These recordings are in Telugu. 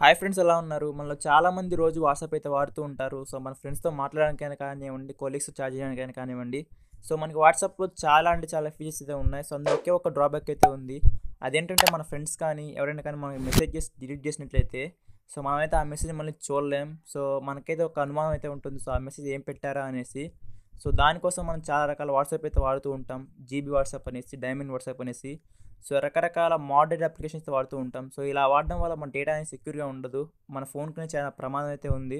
హాయ్ ఫ్రెండ్స్ ఎలా ఉన్నారు మనలో చాలామంది రోజు వాట్సాప్ అయితే వాడుతూ ఉంటారు సో మన ఫ్రెండ్స్తో మాట్లాడడానికైనా కానివ్వండి కొలీగ్స్ ఛార్జ్ చేయడానికైనా కానివ్వండి సో మనకి వాట్సాప్లో చాలా అంటే చాలా ఫీచర్స్ అయితే ఉన్నాయి సో అందులో ఒకే ఒక డ్రాబ్యాక్ అయితే ఉంది అదేంటంటే మన ఫ్రెండ్స్ కానీ ఎవరైనా కానీ మనకి మెసేజ్ చేసి డిలీట్ చేసినట్లయితే సో మనమైతే ఆ మెసేజ్ మళ్ళీ చూడలేం సో మనకైతే ఒక అనుమానం అయితే ఉంటుంది సో ఆ మెసేజ్ ఏం పెట్టారా అనేసి సో దానికోసం మనం చాలా రకాల వాట్సాప్ అయితే వాడుతూ ఉంటాం జీబీ వాట్సాప్ అనేసి డైమండ్ వాట్సాప్ అనేసి సో రకరకాల మోడర్న్ అప్లికేషన్స్ వాడుతూ ఉంటాం సో ఇలా వాడడం వల్ల మన డేటా అనేది సెక్యూర్గా ఉండదు మన ఫోన్కి చాలా ప్రమాదం అయితే ఉంది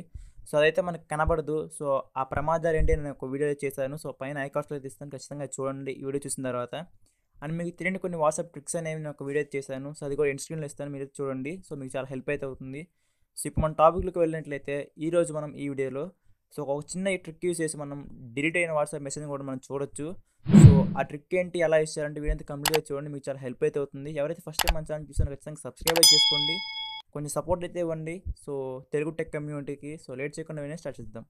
సో అదైతే మనకు కనబడదు సో ఆ ప్రమాదాలు ఏంటి నేను ఒక వీడియో చేశాను సో పైన ఐకాస్ట్లో తీస్తాను ఖచ్చితంగా చూడండి ఈ వీడియో చూసిన తర్వాత అండ్ మీకు తెలియని కొన్ని వాట్సాప్ ట్రిక్స్ అనేవి నేను ఒక వీడియో చేశాను సో అది కూడా ఇన్స్క్రీన్లో ఇస్తాను మీరు చూడండి సో మీకు చాలా హెల్ప్ అయితే అవుతుంది సో ఇప్పుడు మన టాపిక్లోకి వెళ్ళినట్లయితే ఈరోజు మనం ఈ వీడియోలో సో ఒక చిన్న ఈ ట్రిక్ యూస్ చేసి మనం డిలీట్ అయిన వాట్సాప్ మెసేజ్ కూడా మనం చూడొచ్చు సో ఆ ట్రిక్ ఏంటి ఎలా ఇస్తారంటే వీడంతా కంప్లీట్గా చూడండి మీకు చాలా హెల్ప్ అయితే అవుతుంది ఎవరైతే ఫస్ట్ టైం మన ఛానల్ చూసారో ఖచ్చితంగా సబ్స్క్రైబ్ చేసుకోండి కొంచెం సపోర్ట్ అయితే ఇవ్వండి సో తెలుగు టెక్ కమ్యూనిటీకి సో లేట్ చేయకుండా వినే స్టార్ట్ చేద్దాం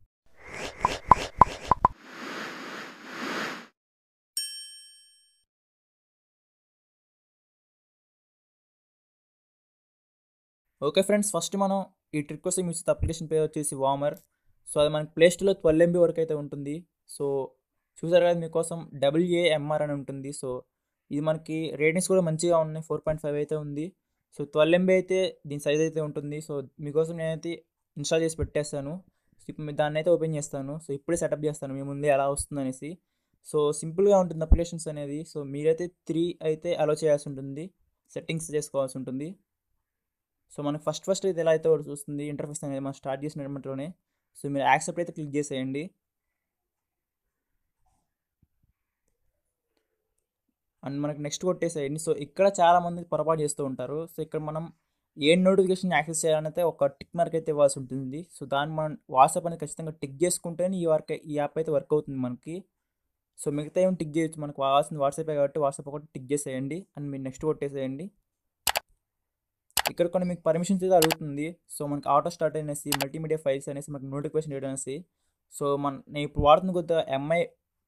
ఓకే ఫ్రెండ్స్ ఫస్ట్ మనం ఈ ట్రిక్ కోసం యూస్ అప్లికేషన్ పేరు వచ్చేసి వామర్ సో అది మనకి ప్లేస్టోర్లో ట్వెల్వ్ ఎంబీ వరకు అయితే ఉంటుంది సో చూసారు కదా మీకోసం డబ్ల్యూఏఎంఆర్ అని ఉంటుంది సో ఇది మనకి రేటింగ్స్ కూడా మంచిగా ఉన్నాయి ఫోర్ పాయింట్ ఫైవ్ అయితే ఉంది సో ట్వెల్వ్ ఎంబీ అయితే దీని సైజ్ అయితే ఉంటుంది సో మీకోసం నేనైతే ఇన్స్టాల్ చేసి పెట్టేస్తాను ఇప్పుడు దాన్ని అయితే ఓపెన్ చేస్తాను సో ఇప్పుడే సెటప్ చేస్తాను మీ ముందే ఎలా వస్తుంది అనేసి సో సింపుల్గా ఉంటుంది అప్లికేషన్స్ అనేది సో మీరైతే త్రీ అయితే అలో చేయాల్సి ఉంటుంది సెట్టింగ్స్ చేసుకోవాల్సి ఉంటుంది సో మనకి ఫస్ట్ ఫస్ట్ అయితే ఎలా అయితే చూస్తుంది ఇంటర్ఫేస్ అనేది మనం స్టార్ట్ చేసిన వెంటనే సో మీరు యాక్సెప్ట్ అయితే క్లిక్ చేసేయండి అండ్ మనకి నెక్స్ట్ కొట్టేసేయండి సో ఇక్కడ చాలామంది పొరపాటు చేస్తూ ఉంటారు సో ఇక్కడ మనం ఏ నోటిఫికేషన్ యాక్సెస్ చేయాలనైతే ఒక టిక్ మార్క్ అయితే ఇవ్వాల్సి ఉంటుంది సో దాన్ని మనం వాట్సాప్ అనేది ఖచ్చితంగా టిక్ చేసుకుంటేనే ఈ వర్క్ ఈ యాప్ అయితే వర్క్ అవుతుంది మనకి సో మిగతా ఏమి టిక్ చేయొచ్చు మనకు కావాల్సిన వాట్సాపే కాబట్టి వాట్సాప్ ఒకటి టిక్ చేసేయండి అండ్ మీరు నెక్స్ట్ కొట్టేసేయండి ఇక్కడ కొన్ని మీకు పర్మిషన్స్ అయితే అడుగుతుంది సో మనకి ఆటో స్టార్ట్ అనేసి మల్టీమీడియా ఫైల్స్ అనేసి మనకి నోటిఫికేషన్ వేయడం అనేసి సో మన నేను ఇప్పుడు వాడుతున్న కొద్ది ఎంఐ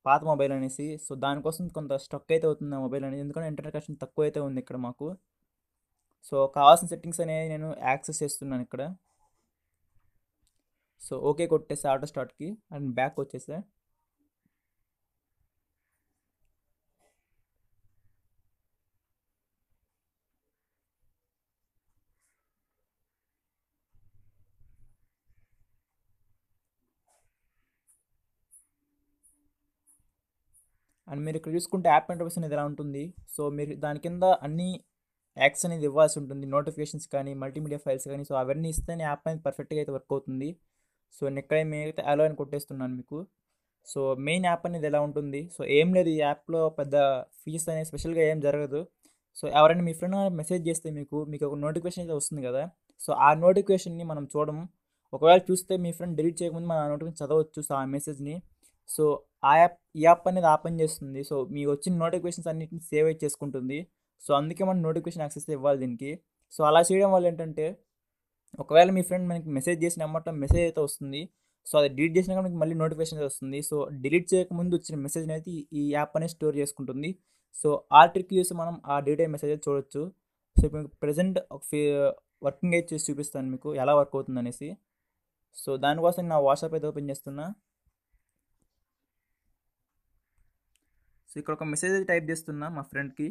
పాత మొబైల్ అనేసి సో దానికోసం కొంత స్టక్ అయితే అవుతుంది ఆ మొబైల్ అనేది ఎందుకంటే ఇంటర్నెట్ కనెక్షన్ తక్కువ అయితే ఉంది ఇక్కడ మాకు సో కావాల్సిన సెట్టింగ్స్ అనేవి నేను యాక్సెస్ చేస్తున్నాను ఇక్కడ సో ఓకే కొట్టేసి ఆటో స్టార్ట్కి అండ్ బ్యాక్ వచ్చేసా అండ్ మీరు ఇక్కడ చూసుకుంటే యాప్ ఇంటర్ఫేస్ అనేది ఎలా ఉంటుంది సో మీరు దాని కింద అన్ని యాక్స్ అనేది ఇవ్వాల్సి ఉంటుంది నోటిఫికేషన్స్ కానీ మల్టీమీడియా ఫైల్స్ కానీ సో అవన్నీ ఇస్తేనే యాప్ అనేది పర్ఫెక్ట్గా అయితే వర్క్ అవుతుంది సో ఇక్కడ మేమైతే అలో అని కొట్టేస్తున్నాను మీకు సో మెయిన్ యాప్ అనేది ఎలా ఉంటుంది సో ఏం లేదు ఈ యాప్లో పెద్ద ఫీచర్స్ అనేది స్పెషల్గా ఏం జరగదు సో ఎవరైనా మీ ఫ్రెండ్ మెసేజ్ చేస్తే మీకు మీకు ఒక నోటిఫికేషన్ అయితే వస్తుంది కదా సో ఆ నోటిఫికేషన్ని మనం చూడము ఒకవేళ చూస్తే మీ ఫ్రెండ్ డిలీట్ చేయకముందు మనం ఆ నోటిఫికేషన్ చదవచ్చు సో ఆ మెసేజ్ని సో ఆ యాప్ ఈ యాప్ అనేది ఆపన్ చేస్తుంది సో మీకు వచ్చిన నోటిఫికేషన్స్ అన్నిటిని సేవ్ చేసుకుంటుంది సో అందుకే మనం నోటిఫికేషన్ యాక్సెస్ ఇవ్వాలి దీనికి సో అలా చేయడం వల్ల ఏంటంటే ఒకవేళ మీ ఫ్రెండ్ మనకి మెసేజ్ చేసిన అమ్మటం మెసేజ్ అయితే వస్తుంది సో అది డిలీట్ చేసినాక మనకి మళ్ళీ నోటిఫికేషన్ వస్తుంది సో డిలీట్ చేయకముందు వచ్చిన మెసేజ్ అనేది ఈ యాప్ అనేది స్టోర్ చేసుకుంటుంది సో ఆ ట్రిక్ యూస్ మనం ఆ డేటా మెసేజ్ చూడొచ్చు సో మీకు ప్రజెంట్ వర్కింగ్ అయితే చేసి చూపిస్తాను మీకు ఎలా వర్క్ అవుతుంది అనేసి సో దానికోసం నా వాట్సాప్ అయితే ఓపెన్ చేస్తున్నా సో ఇక్కడ ఒక మెసేజ్ టైప్ చేస్తున్నా మా ఫ్రెండ్కి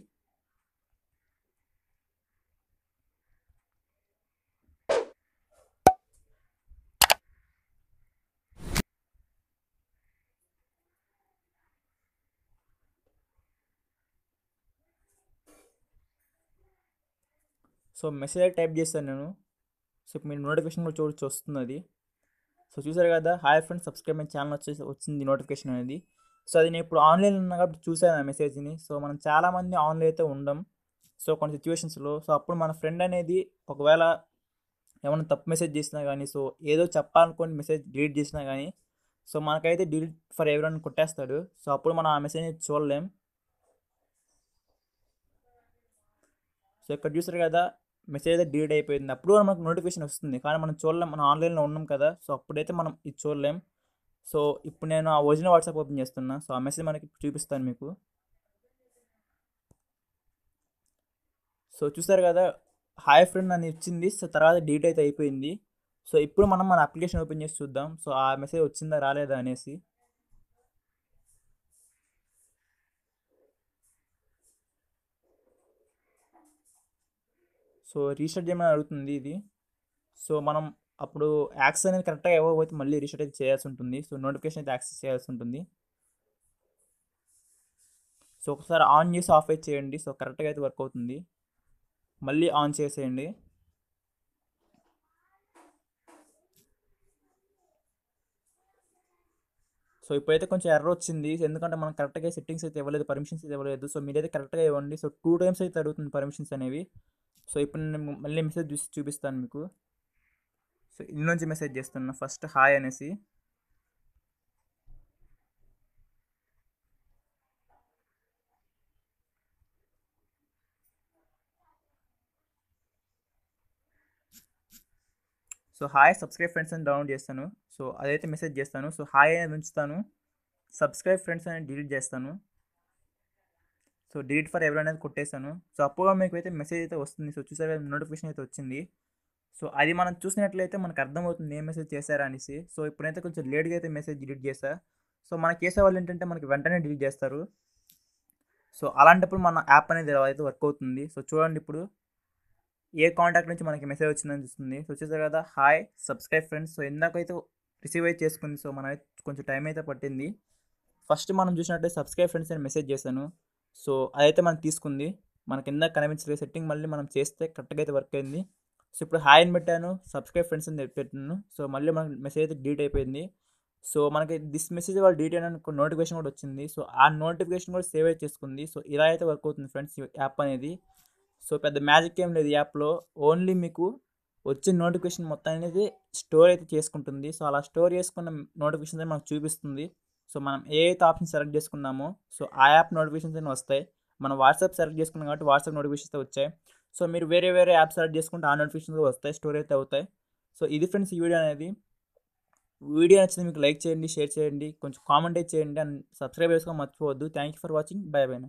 సో మెసేజ్ టైప్ చేస్తాను నేను సో మీరు నోటిఫికేషన్ కూడా చూడొచ్చు వస్తుంది సో చూసారు కదా hi friends subscribe my channel వచ్చేసి వచ్చింది నోటిఫికేషన్ అనేది సో అది నేను ఇప్పుడు ఆన్లైన్ ఉన్నా కాబట్టి చూసాను ఆ మెసేజ్ని సో మనం చాలామంది ఆన్లైన్ అయితే ఉండం సో కొన్ని సిచ్యువేషన్స్లో సో అప్పుడు మన ఫ్రెండ్ అనేది ఒకవేళ ఏమైనా తప్పు మెసేజ్ చేసినా కానీ సో ఏదో చెప్పాలనుకోని మెసేజ్ డిలీట్ చేసినా కానీ సో మనకైతే డిలీట్ ఫర్ ఎవరైనా కొట్టేస్తాడు సో అప్పుడు మనం ఆ మెసేజ్ని చూడలేం సో ఇక్కడ చూసారు కదా మెసేజ్ అయితే డిలీట్ అయిపోయింది అప్పుడు మనకు నోటిఫికేషన్ వస్తుంది కానీ మనం చూడలేం మనం ఆన్లైన్లో ఉన్నాం కదా సో అప్పుడైతే మనం ఇది చూడలేం సో ఇప్పుడు నేను ఆ ఒరిజినల్ వాట్సాప్ ఓపెన్ చేస్తున్నా సో ఆ మెసేజ్ మనకి చూపిస్తాను మీకు సో చూసారు కదా హాయ్ ఫ్రెండ్ నన్ను ఇచ్చింది సో తర్వాత డీట్ అయితే అయిపోయింది సో ఇప్పుడు మనం మన అప్లికేషన్ ఓపెన్ చేసి చూద్దాం సో ఆ మెసేజ్ వచ్చిందా రాలేదా అనేసి సో రీస్టార్ట్ చేయమని అడుగుతుంది ఇది సో మనం అప్పుడు యాక్సెస్ అనేది కరెక్ట్గా ఇవ్వకపోతే మళ్ళీ రీసెట్ అయితే చేయాల్సి ఉంటుంది సో నోటిఫికేషన్ అయితే యాక్సెస్ చేయాల్సి ఉంటుంది సో ఒకసారి ఆన్ చేసి ఆఫ్ అయితే చేయండి సో కరెక్ట్గా అయితే వర్క్ అవుతుంది మళ్ళీ ఆన్ చేసేయండి సో ఇప్పుడైతే కొంచెం ఎర్ర వచ్చింది ఎందుకంటే మనం కరెక్ట్గా సెట్టింగ్స్ అయితే ఇవ్వలేదు పర్మిషన్స్ అయితే ఇవ్వలేదు సో మీరైతే కరెక్ట్గా ఇవ్వండి సో టూ టైమ్స్ అయితే అడుగుతుంది పర్మిషన్స్ అనేవి సో ఇప్పుడు నేను మళ్ళీ మెసేజ్ చూసి చూపిస్తాను మీకు సో ఇందులోంచి మెసేజ్ చేస్తున్నా ఫస్ట్ హాయ్ అనేసి సో హాయ్ సబ్స్క్రైబ్ ఫ్రెండ్స్ అని డౌన్లోడ్ చేస్తాను సో అదైతే మెసేజ్ చేస్తాను సో హాయ్ అనేది ఉంచుతాను సబ్స్క్రైబ్ ఫ్రెండ్స్ అని డిలీట్ చేస్తాను సో డిలీట్ ఫర్ ఎవరైనా కొట్టేస్తాను సో అప్పుడు మీకు అయితే మెసేజ్ అయితే వస్తుంది సో చూసారు నోటిఫికేషన్ అయితే వచ్చింది సో అది మనం చూసినట్లయితే మనకు అర్థమవుతుంది ఏం మెసేజ్ చేశారా అనేసి సో ఇప్పుడైతే కొంచెం లేట్గా అయితే మెసేజ్ డిలీట్ చేశా సో మనకి చేసే వాళ్ళు ఏంటంటే మనకి వెంటనే డిలీట్ చేస్తారు సో అలాంటప్పుడు మన యాప్ అనేది అయితే వర్క్ అవుతుంది సో చూడండి ఇప్పుడు ఏ కాంటాక్ట్ నుంచి మనకి మెసేజ్ వచ్చిందని చూస్తుంది సో వచ్చేసారు కదా హాయ్ సబ్స్క్రైబ్ ఫ్రెండ్స్ సో ఇందాకైతే రిసీవ్ అయితే చేసుకుంది సో మన కొంచెం టైం అయితే పట్టింది ఫస్ట్ మనం చూసినట్టే సబ్స్క్రైబ్ ఫ్రెండ్స్ అని మెసేజ్ చేశాను సో అదైతే మనం తీసుకుంది మనకి ఇందాక కనిపించలేదు సెట్టింగ్ మళ్ళీ మనం చేస్తే కరెక్ట్గా అయితే వర్క్ అయింది సో ఇప్పుడు హాయ్ అని పెట్టాను సబ్స్క్రైబ్ ఫ్రెండ్స్ అని పెట్టాను సో మళ్ళీ మనకి మెసేజ్ అయితే డీట్ అయిపోయింది సో మనకి దిస్ మెసేజ్ వాళ్ళు డిలీట్ అయిన నోటిఫికేషన్ కూడా వచ్చింది సో ఆ నోటిఫికేషన్ కూడా సేవ్ అయితే చేసుకుంది సో ఇలా అయితే వర్క్ అవుతుంది ఫ్రెండ్స్ యాప్ అనేది సో పెద్ద మ్యాజిక్ ఏం లేదు యాప్లో ఓన్లీ మీకు వచ్చిన నోటిఫికేషన్ మొత్తం అనేది స్టోర్ అయితే చేసుకుంటుంది సో అలా స్టోర్ చేసుకున్న నోటిఫికేషన్స్ మనకు చూపిస్తుంది సో మనం ఏ అయితే ఆప్షన్ సెలెక్ట్ చేసుకున్నామో సో ఆ యాప్ నోటిఫికేషన్స్ అయినా వస్తాయి మనం వాట్సాప్ సెలెక్ట్ చేసుకున్నాం కాబట్టి వాట్సాప్ నోటిఫికేషన్స్ వచ్చాయి సో మీరు వేరే వేరే యాప్స్ యాడ్ చేసుకుంటే ఆ నోటిఫికేషన్స్ వస్తాయి స్టోర్ అయితే అవుతాయి సో ఇది ఫ్రెండ్స్ ఈ వీడియో అనేది వీడియో నచ్చింది మీకు లైక్ చేయండి షేర్ చేయండి కొంచెం కామెంట్ చేయండి అండ్ సబ్స్క్రైబ్ చేసుకొని మర్చిపోవద్దు thank you for watching bye by